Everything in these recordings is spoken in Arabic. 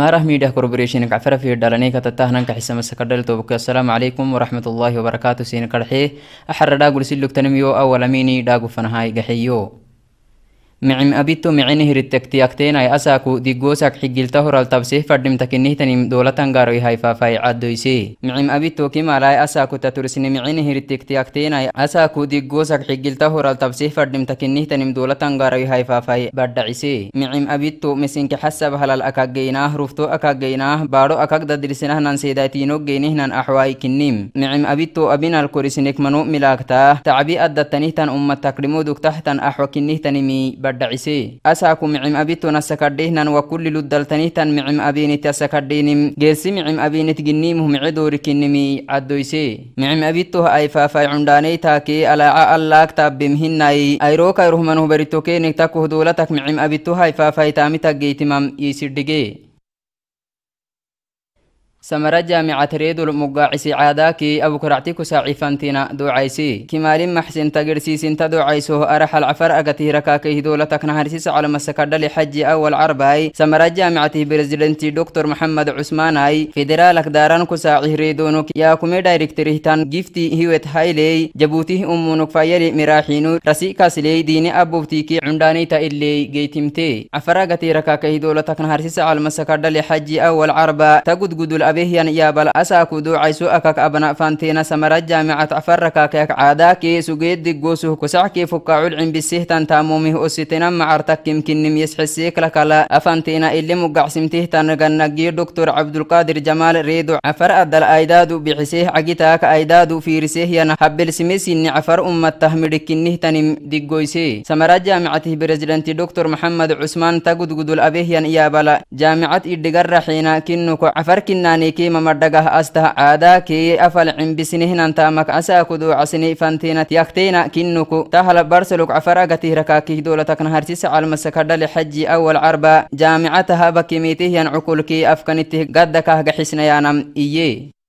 أمارة ميديا كوربوريشن كعفرة في دارني كتتهنا كحسم السكردل توبك السلام عليكم ورحمة الله وبركاته سين كرحي أحر داقل سلوك تنميو أول ميني داقو فنهاي قحيو micim abitto micini hirittektiyakteenay asaaku diggoosak xigilta horal tabsih fadhimtakinnihtanim doolatangaroy hayfaafay caddoyse micim abitto kimaalay asaaku tatursini micini hirittektiyakteynay asaaku diggoosak xigilta horal tabsih fadhimtakinnihtanim doolatangaroy hayfaafay badhacise micim abitto misinki xasab halal akaggeynah rufto akaggeynah baadho akagdadirsinahnan seedaatiinoggeynihnan axwaay kinnim micim abitto abinal korisnik manu milaagtaah tacbi addatanihtan ummattakdhimodugtahtan axwa kinnihtanimi بدعسي أساكم معم أبيتو نسكردهنا وكل لدلتنيتا معم أبينت أسكردينم جيسي معم أبينت جنيمه معدور كنمي عدويسي معم أبيتو أي فافاي عندانيتاكي ألا ألاك تابمهن أي أيروكا يرهمنه بريتوكي نكتاكو دولتك معم أبيتو هاي فافاي تامتك جيتمم يسردقي سمر جامعة ريد المقاعس عاداكي أبو كرعتيك ساعفانتنا دوعيسي كمال محسن تقرسيسين تدوعيسه أرح العفر أغتي ركاكي دولتك نهرسيس على مسكرد لحج أول عرباي سمر جامعة برزيدنتي دكتور محمد عثمان هاي فيدرالك داران كساعي ريدونك يا كومي دايركتريتان جيفتي هيوت هايلي جبوتيه أمونك فايلي مراحينو رسيكا سلي ديني أبوفتيكي عمداني تا إلي جيتمتي عفر أغتي ركاكي دولتك نهرسيس على مسكرد لحج أول عربا تقد أبيهيان يا بل أساكو دو عيسو أكاك أبناء فانتينا سمر الجامعة أفرقا كيك عاداكي سجيد دقوسه كسعكي فكا علعن بسيه تان تامومه أسيتنا معرتك يمكن نم يسحسيك لك لا أفانتينا إلي مقع سمتيهتان غنقي دكتور عبد القادر جمال ريدو عفر أدل أيدادو بحسيه عقيتاك أيدادو في رسيه ينا حبل سميسي سمسين عفر أمة تهمدك نهتنم دقويسي سمر الجامعة برزلنتي دكتور محمد عثمان تقود قدو الأبيهيان يا بل جامعة إدقر حين كنكو عفر كنان يعني كي ممدقه أسته عادا كي أفل عن بسنهن أنت أمك أساك دو عسني فانتينة يكتينا كنكو تهل برسلك عفراغتي ركاكي دولتك نهرتس على مسكرد لحج أول عربة جامعتها بكيميته ينعقل كي أفكنته قدكه حسنيانا إيه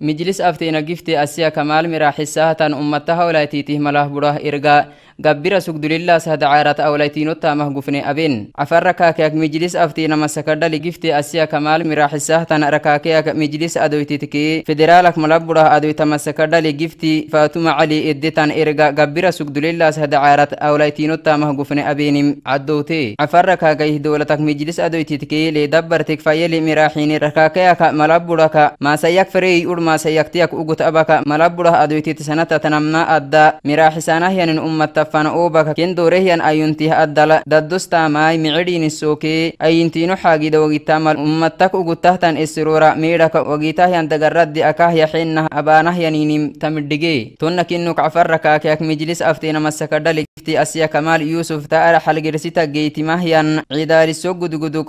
مجلس أفتينا جفتي أسيا كمال مراح الساهة أمتها ولايتيته ملاه براه إرقاء قبر سقد لله سهد عارة أولايتين التامه قفني أبين أفركاكيك مجلس أفتينا مسكرد لجفتي أسيا كمال مراح الساهة أركاكيك مجلس أدويتتكي فدرالك ملاه براه أدويت مسكرد لجفتي فاتوم علي إدتان إرقاء قبر سقد لله سهد عارة أولايتين التامه قفني أبين عدوتي أفركاكيه دولتك مجلس أدويتتكي لدبرتك فيلي مراحين ركاكيك ملاه براك ما سيكفري ما سيكتيك أقوت أبك ملبره أدويت سنة تنمنا أدى مراح سانهيان ين أمة تفن أوبك كن دوره دورهيان أينتيه أدل ددستا ماي معدين السوكي أينتينو حاجي دوغي تامل أمة تك أقوت تهتن السرورة ميرك وغيتهيان دقرد أكاهي حين أبانهيان إنم تمدقي تنك إنك عفرك كيك مجلس أفتين مسك دلك تي أسيا كمال يوسف تأرى حلق رسيتا جيت مهيان عدار السوق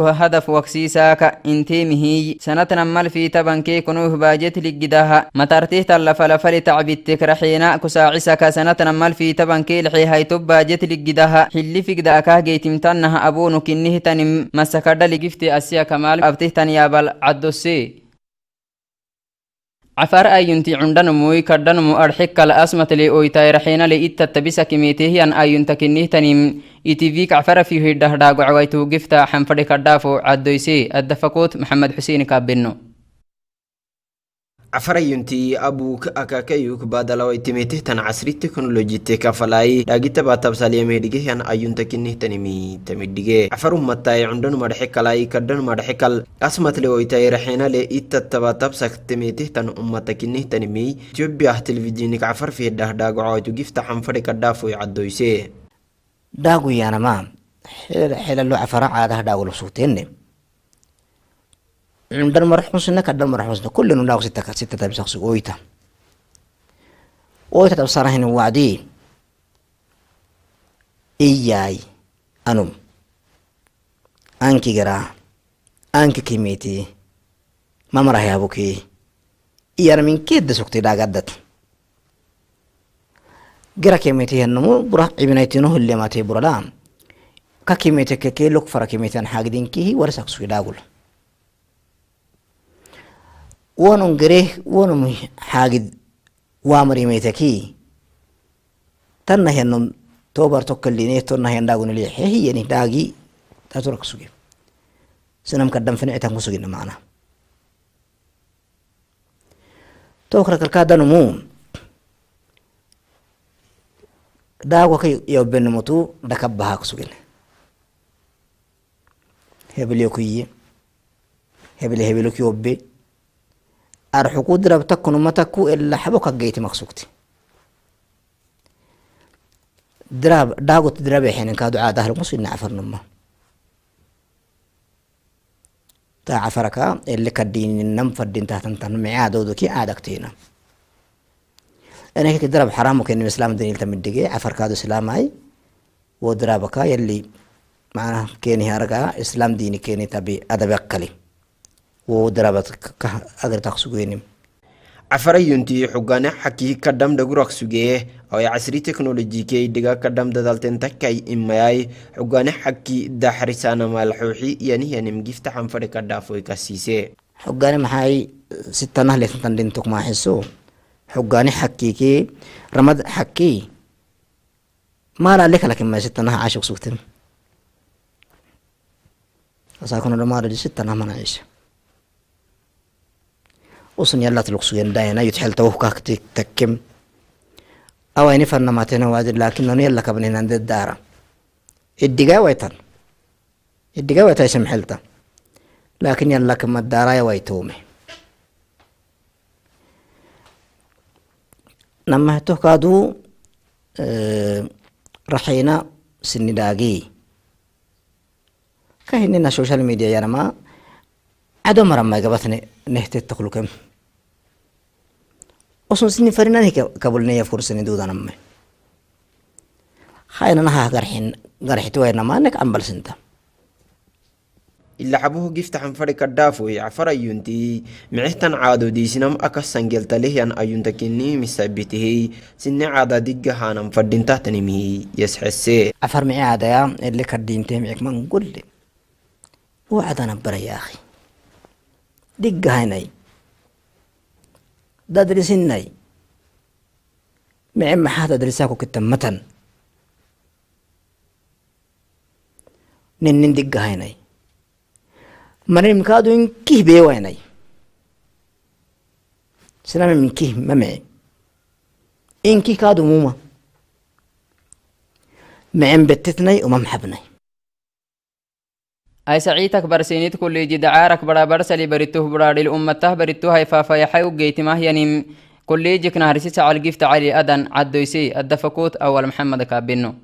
هدف وكسيساك انتي مهي سنة مال في تبنكي كنوه باجت لجي جداها متارتيه تلف لفل تعب التكرحينا عسا كسنة نمال في تبن كيلحي هاي تبا جتل جداها حل في جدا جيت جيتم تنها أبونك إنه تنم مسكرد لجفتي أسيا كمال أبته تنيابل عدسي عفار أينتي عندن موي كردن مو أرحك أسمة لي أوي تايرحين لي إتا تبسا كميته أن أينتا كنيه تنيم إتي فيك عفار فيه الدهداغ عويتو قفتا حنفر كردافو عدويسي الدفقوت محمد حسين كابينو cafarayuntii abuuk akakayuk baadalawaitimiitih casri teknolojite kafalaayi dhaagitaba tamidhige cafarummattaay cundhanumaraxe kalaayi kadhanumaraxe kal asmatleoytaay raxeenale ittattaba tabsak timiitihtan ummata kinihtanimi itiyobiah cafar fiidhah dhaagacoytu gifta xanfadhi kadhaafoy caddoyse dhaagu yaanama xela xela lo cafara caadah dhaagulabsugteenne عندنا يعني مرح مسنا كدر مرح مسنا كلنا نلاقو ستة ستة تبي شخص ويتا ويتا تبصر هنا وعدي إياي أنم أنكي جرا أنكي كميتي ما مره يا أبوكي إيانا من كيد سكتي لا قدت جرا كميتي هنمو برا ابنيتينه اللي ما تي برا لا كيميتي كي لوك فرا كيميتي حاجدين كيه ورسك سوي لا قوله wonum gereh wonum haagid waamarimetaki tannahianom tobar tokkalineh tonnahian daagunilih hiyani daagi taatura kusuge sinam kaddam finicitan kusugina macna tokra kalkaadanumu daagwaka yobenimutu dakabbaha kusugine hebelyokuye hebele hebelok yobbe arxukuu dirabta kunuma takku illa habo kaggeyti maqsugti dirab daagot dirabexenen kaa ducaad ahlmus ina cafarnuma taa cafaraka illi kadiininam fadintaahtantan micaadoodoki aadaktiina انك تدرب حرام وكان الاسلام دليل تمدقي عفر كادو اسلاماي ودرابك يلي معناه كيني هرقا اسلام ديني كيني تبي ادب اقلي wuu daraabad ka adeertaq sugeynim cafarayuntii xoggaane xakii ka dham sugee oo ay casrii teknolojikey dhiga ka dham dadaltentakay imayay xoggaane xakii daxrisaana maalxooxi yanihiyanim giftaxan fadhi ka dhaafoy ka siise maxay si tanah leeftan dhintuk ramad xakii maala lekalakimay si tanah caashug sugtem asaa kuna dhamaadhisi tanah manaciisa وصن يلا تلقصين داينا يتحل توه تكم أو أي نفر نماتنا وادي لكن نوني يلا كبنين عند الدارة الدقا ويتن الدقا ويتا اسم حلتا لكن يلا كم الدارة ويتومي نما هتوه كادو أه رحينا سن داقي كهنين سوشيال ميديا يا رما عدو مرمى قبطني نهتي التخلو كم osun sinin farinani kabulneya fursini dudanamme haynanahah garxin garxitiwainamanek ambalsinta ilaxabuhu giftaxan fari kadhaafoy cafar ayuntii micihtan caado diisinam akasangeltalehyan ayunta kinnimisabitihey sinne caada diggahaanam fadhintahtanimihi yasxese cafar mici caadaya ele kadhiintee micikman gulle wacdana bara yaahi diggahanay دادرسيني معما حتى درساكو كتمتن ننن دقهيني مريم كادو إن كيه بيويني سلام من كيه ممعي إن كيه كادو موما معم بتتني وممحبني أي سعيتك برسينيت كل جدعارك برا برسلي بريته برا للأمته بريته هاي فافا يحيو جيتمه ينم كل جيك نهرسي سعال جيفت علي أدن عدويسي الدفكوت أول محمد كابينو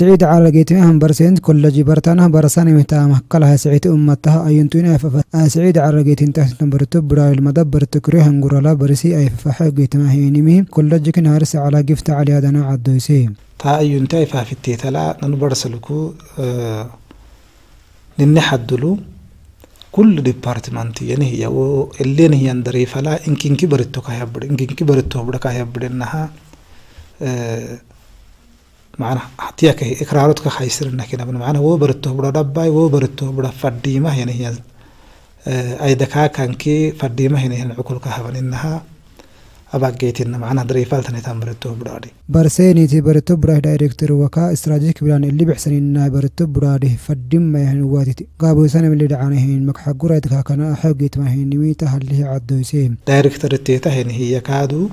سعيد على عرقيتها برسنت كل جبرتنا برسان مهتا مهكلها سعيد أمتها أينتنا فف آه، سعيد على عرقيتين تحت نمبر تبرا المدبر تكره هنقرلا برسي أي ففحقيت ما نمي كل جكن هرس على جفت على دنا عدوسي تا أينتاي فافتي تلا نبرسلكو أه دلو كل ديبارتمنت يعني هي و اللي هي اندري فلا إنكين كبرتو كهبر إنكين كبرتو بدك كهبر إنها أه macnaha haddii ikraarood ka haysiran lakiin macnaha wo barato bura dhabbay wo barato bura fadhiimahan iyan aydakaakankii fadhiimahan iyan cukulka habaninaha abageytina macnaha darifaaltanitaan barato buraadhi barseyniti barato buraah director wakaa istaraajik bilaan ilibixsaninaa barato buraadhih fadhimayahan uwaatiti gaaboysanamli magxaguraydkaakana xoogiitmahin nimiita hallihi caddoysee director teetahanihiya kaadu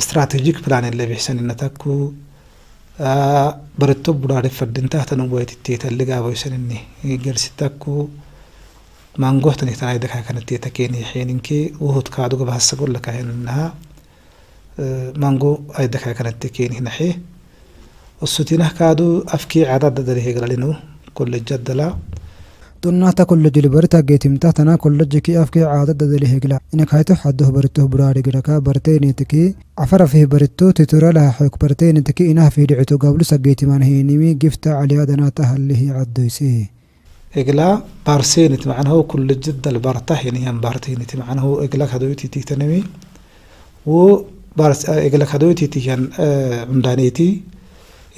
istiraatiijik pilaanillee beeksanina takku barattoo budaadeffadhin taatan wayitti talli gaaboysaninni garsi takku maangoohtani tanaa idakaa kanatti takeeni xeeninki wuhut kaadu gabahassa golla kaheninaha maangoo aidakaa kanatti keeni hinaxe usutinah kaadu afkii cadaada dali hegalalinu kollejaddala xunnaata kolleejii libartaa geetimtaa tanaa kolleejii kiyaaf kee caadadda dalii hegla inak haytu xadduh barituh buraari girakaa barteenitiki عفر فيه برتو تترى لها حك برتين تكي إنها في دعتو قبل سجيت من هي نمي جفت عليها دناتها اللي هي عدوسيه إجلا بارسين تمعن هو كل جد البرته يعني هم بارتين تمعن هو إجلا خدوتي تكتنمي و بارس إجلا خدوتي تيان آه، مدانيتي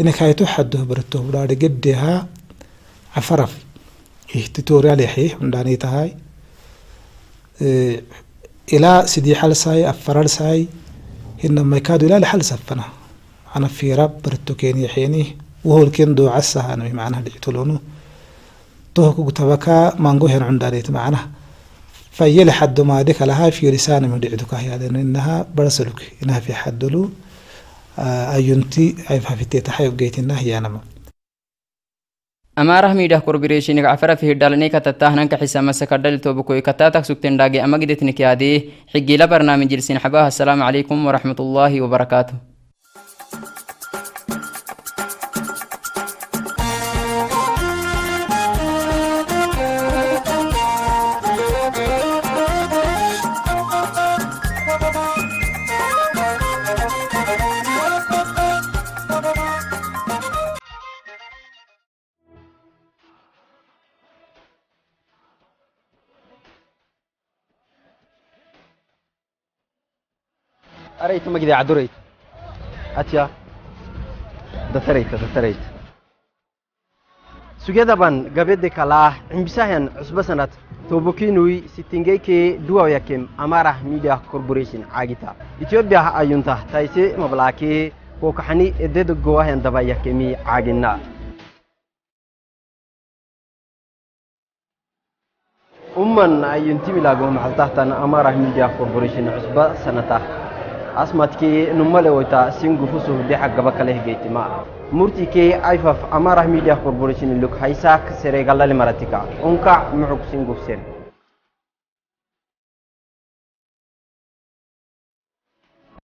إنك هاي تحده برتو ولا جدها عفرف ih tutorial yaxay tahay ilaa sidii xal sahay afarar sahay hina maykaado ilaa lixal safana ana fiira bartokeen yaxeeni woholkeen doocasaha anami macnaha dhicitoloonu tohkugu tabaka mangohen cundhaanayt macnaha fayel xadomaade kalahaa fiirisaanami dhicitu kahyaadeen inaha barasaluk inaha fi xadolu ayunti ay taxay ogeytinah yaanama amara midah corporation ga afara fi dalne ka tatahnan ka hisama sakadal to bukoy katata sukten dage amagidet nikiyade xigila barnaamij jilsin xabaha assalamu alaykum wa rahmatullahi wa barakatuh أريت مجدي عدريت أتيا دثريت دثريت سجدبان قبيد كلاه عمسهن عصبسنات توبكينوي ستينجيكي دواياكم أمارة ميديا كوربوريشن عاجتا إثيوبيا أيونتا تايسي مبلاكي وكحني إدد جواهن دباياكمي عاجنا umman ayuntimilago maxaltahtan amara media corporation cusba sanatah asmadkii numale wayta singufusuh dexa gabakale hegeytima murtikee ayfaf amarah midiya korborishini luk haysaak sereegalali maratika unkac muxug singufsen